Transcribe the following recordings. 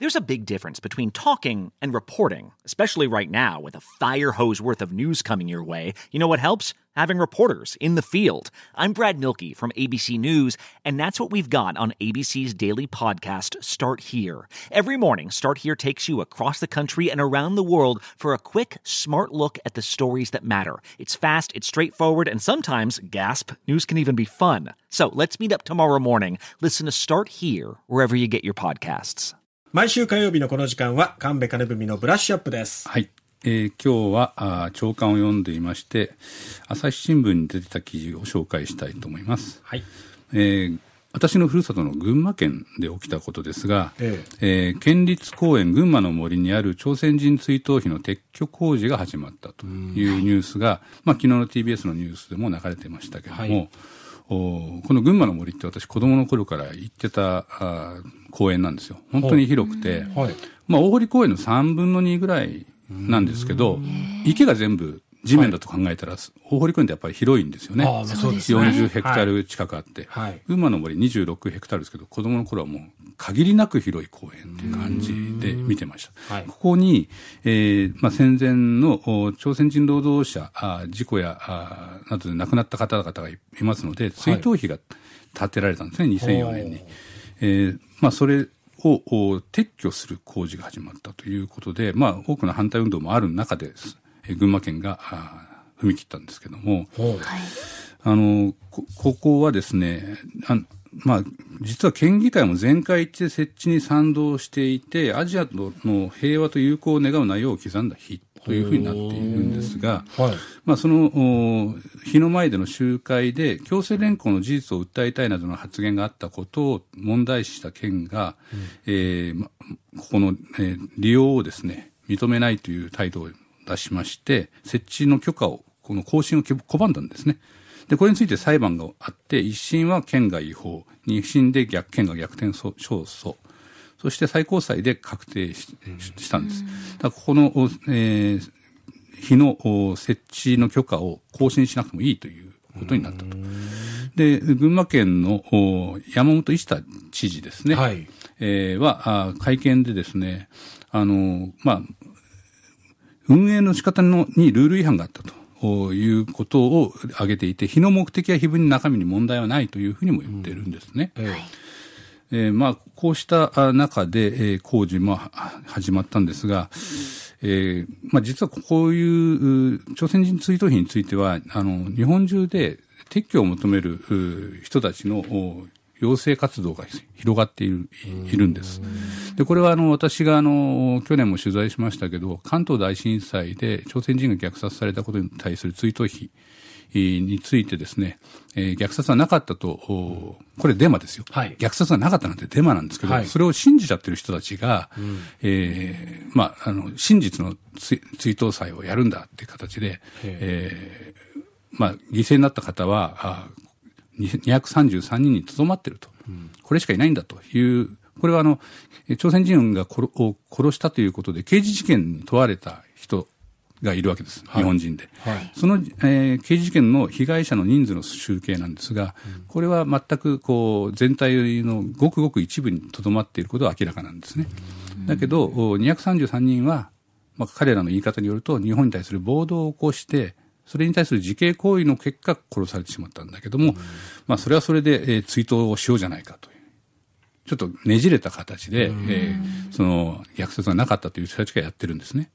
There's a big difference between talking and reporting, especially right now with a fire hose worth of news coming your way. You know what helps? Having reporters in the field. I'm Brad Milkey from ABC News, and that's what we've got on ABC's daily podcast, Start Here. Every morning, Start Here takes you across the country and around the world for a quick, smart look at the stories that matter. It's fast, it's straightforward, and sometimes, gasp, news can even be fun. So let's meet up tomorrow morning. Listen to Start Here wherever you get your podcasts. 毎週火曜日のこの時間は神戸金文のブラッシュアップです。はい。えー、今日はあ長官を読んでいまして、朝日新聞に出てた記事を紹介したいと思います。はい。えー私のふるさとの群馬県で起きたことですが、えええー、県立公園群馬の森にある朝鮮人追悼碑の撤去工事が始まったというニュースが、まあ、昨日の TBS のニュースでも流れてましたけれども、はいこの群馬の森って私子供の頃から行ってた公園なんですよ。本当に広くて、はい、まあ大堀公園の3分の2ぐらいなんですけど、池が全部地面だと考えたら、はい、大堀君ってやっぱり広いんですよね。あそうですね40ヘクタール近くあって、はい、群馬の森26ヘクタールですけど、子供の頃はもう限りなく広い公園っていう感じで見てました。はい、ここに、えーまあ、戦前の朝鮮人労働者、あ事故やあなどで亡くなった方々がいますので、追悼碑が建てられたんですね、はい、2004年に。えーまあ、それを撤去する工事が始まったということで、まあ、多くの反対運動もある中で、えー、群馬県があ踏み切ったんですけども、はい、あのここはですねあまあ、実は県議会も全会一致で設置に賛同していて、アジアの平和と友好を願う内容を刻んだ日というふうになっているんですが、はい、まあ、その日の前での集会で、強制連行の事実を訴えたいなどの発言があったことを問題視した県が、うん、えーま、ここの、えー、利用をですね、認めないという態度を出しまして、設置の許可を、この更新を拒んだんですね。で、これについて裁判があって、一審は県が違法、二審で逆県が逆転勝訴。そして最高裁で確定ししたんです。だここの、えー、日の設置の許可を更新しなくてもいいということになったと。で、群馬県の山本一太知事ですね、はいえー、は会見でですね、あのまあ、運営の仕方のにルール違反があったと。いうことを挙げていて、非の目的は非分に中身に問題はないというふうにも言っているんですね。えまこうした中で、えー、工事も始まったんですが、えー、まあ、実はこういう朝鮮人追悼碑については、あの、日本中で撤去を求める人たちの養成活動が広がっているいるんです。で、これはあの私があの去年も取材しましたけど、関東大震災で朝鮮人が虐殺されたことに対する追悼碑についてですね、えー、虐殺はなかったと、これデマですよ、はい、虐殺はなかったなんてデマなんですけど、はい、それを信じちゃってる人たちが、うん、えー、まあ、あの、真実の追悼祭をやるんだっていう形で、えー、まあ、犠牲になった方は、あ233人にとどまっていると、これしかいないんだという、これはあの朝鮮人が殺を殺したということで、刑事事件に問われた人がいるわけです、日本人で。はいその、えー、刑事事件の被害者の人数の集計なんですが、うん、これは全くこう全体のごくごく一部にとどまっていることは明らかなんですね。だけど、233人は、まあ、彼らの言い方によると、日本に対する暴動を起こして、それに対する自警行為の結果、殺されてしまったんだけども、うん、まあ、それはそれで、えー、追悼をしようじゃないかという。ちょっとねじれた形で、うん、えー、その、虐殺がなかったという人たちがやってるんですね。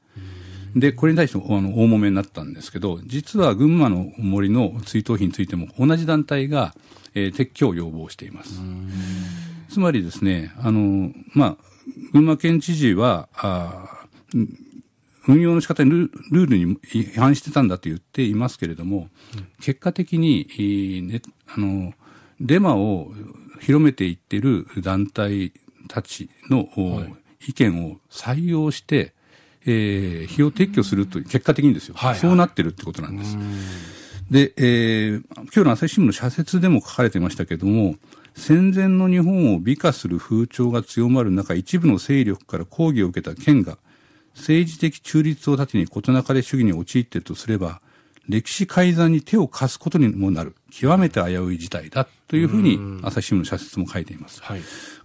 で、これに対してあの大揉めになったんですけど、実は群馬の森の追悼碑についても同じ団体が、えー、撤去を要望しています。つまりですね、あの、まあ、群馬県知事は、あ運用の仕方にルールに違反してたんだと言っていますけれども、結果的に、ね、あのデマを広めていってる団体たちの、意見を採用して、えー、費用撤去するという、結果的にですよ、はいはい、そうなってるってことなんです。で、えー、今日の朝日新聞の社説でも書かれてましたけれども、戦前の日本を美化する風潮が強まる中、一部の勢力から抗議を受けた県が、政治的中立を盾に事なかれ主義に陥っているとすれば、歴史改ざんに手を貸すことにもなる、極めて危うい事態だというふうに、朝日新聞の社説も書いています。はい、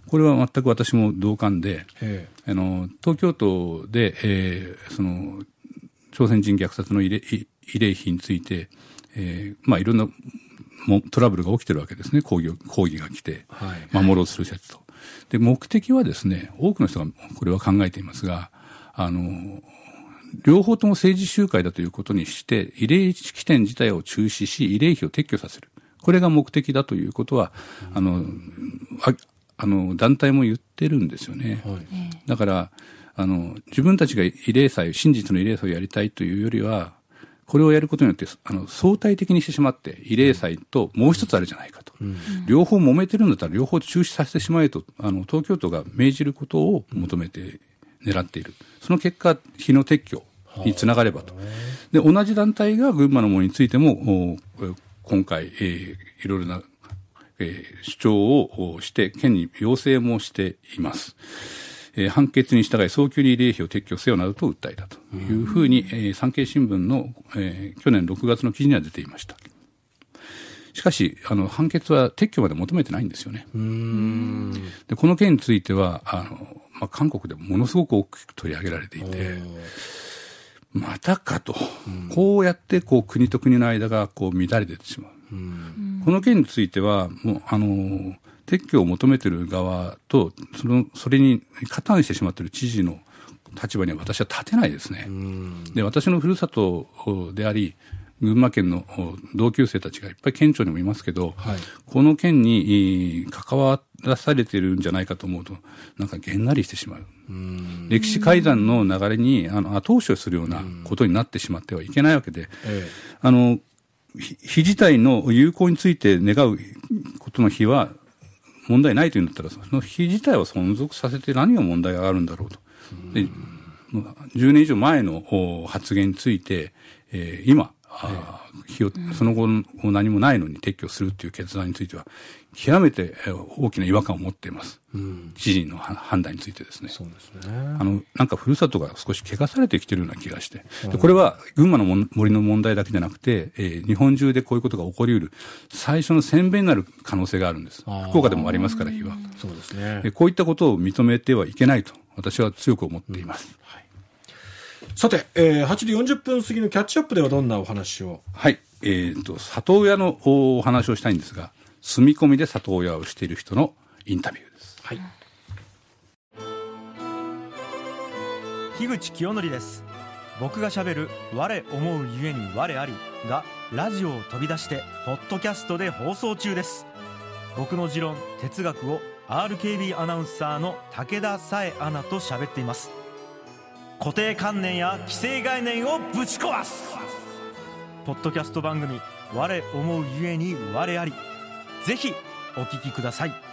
これは全く私も同感で、あの東京都で、えー、その朝鮮人虐殺の慰霊碑について、えー、まあ、いろんなもトラブルが起きてるわけですね、抗議抗議が来て、守ろうとする説と。で目的はですね、多くの人がこれは考えていますが、あの、両方とも政治集会だということにして、慰霊式典自体を中止し、慰霊碑を撤去させる。これが目的だということは、あの、ああの団体も言ってるんですよね。はい、だから、あの、自分たちが慰霊祭、真実の慰霊祭をやりたいというよりは、これをやることによって、あの、相対的にしてしまって、慰霊祭ともう一つあるじゃないかと。うんうん、両方揉めてるんだったら、両方中止させてしまえと、あの、東京都が命じることを求めて狙っているその結果日の撤去につながればとで同じ団体が群馬のものについても今回、えー、いろいろな、えー、主張をして県に要請もしています。えー、判決に従い早急に慰霊碑を撤去せよなどと訴えたというふうに、えー、産経新聞の、えー、去年6月の記事には出ていました。しかし、あの判決は撤去まで求めてないんですよね。でこの件についてはあのまあ、韓国でもものすごく大きく取り上げられていて、またかと、うん、こうやってこう国と国の間がこう乱れてしまう、うん、この件についてはもうあの撤去を求めてる側とそのそれに加担してしまっている知事の立場には私は立てないですね、うん、で私のふるさとであり群馬県の同級生たちがいっぱい県庁にもいますけど、はい、この件に関わっらされてるんじゃないかと思うと、なんかげんなりしてしまう。う歴史改ざんの流れにあの後押しをするようなことになってしまってはいけないわけで、あの、非自体の有効について願うことの日は問題ないというんだったら、その非自体を存続させて何が問題があるんだろうと。う10年以上前の発言について、えー、今、あ費用その後何もないのに撤去するという決断については極めて大きな違和感を持っています、うん、知事の判断についてですねそうですねあのなんかふるさとが少し汚されてきてるような気がして、うん、これは群馬の森の問題だけじゃなくて、えー、日本中でこういうことが起こりうる最初のせんべいになる可能性があるんです福岡でもありますから日はそうですねこういったことを認めてはいけないと私は強く思っています、うんはいさて、えー、8時40分過ぎのキャッチアップではどんなお話をはい、えーと、里親のお話をしたいんですが住み込みで里親をしている人のインタビューです。はい樋口清則です僕がしゃべる「我思うゆえに我あり」がラジオを飛び出してポッドキャストで放送中です僕の持論哲学を RKB アナウンサーの武田紗恵アナと喋っています固定観念や既成概念をぶち壊すポッドキャスト番組「我思うゆえに我あり」ぜひお聞きください。